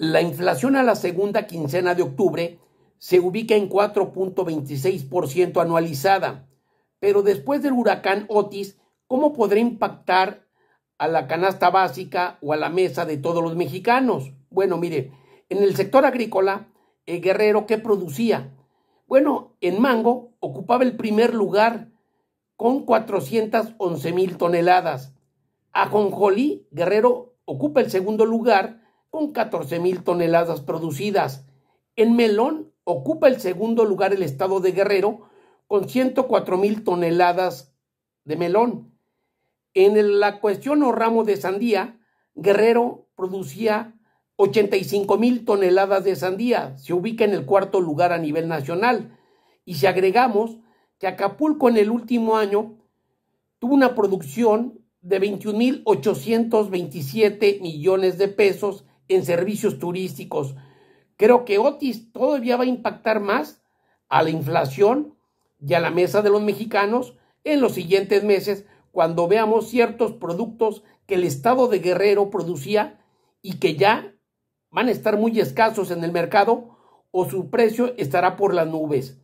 La inflación a la segunda quincena de octubre se ubica en 4.26% anualizada, pero después del huracán Otis, ¿cómo podrá impactar a la canasta básica o a la mesa de todos los mexicanos? Bueno, mire, en el sector agrícola, el guerrero, ¿qué producía? Bueno, en mango ocupaba el primer lugar con 411 mil toneladas. Ajonjolí, guerrero, ocupa el segundo lugar con 14 mil toneladas producidas. En melón ocupa el segundo lugar el estado de Guerrero con 104 mil toneladas de melón. En la cuestión o ramo de sandía, Guerrero producía 85 mil toneladas de sandía, se ubica en el cuarto lugar a nivel nacional. Y si agregamos que Acapulco en el último año tuvo una producción de 21.827 millones de pesos en servicios turísticos. Creo que Otis todavía va a impactar más a la inflación y a la mesa de los mexicanos en los siguientes meses cuando veamos ciertos productos que el estado de Guerrero producía y que ya van a estar muy escasos en el mercado o su precio estará por las nubes.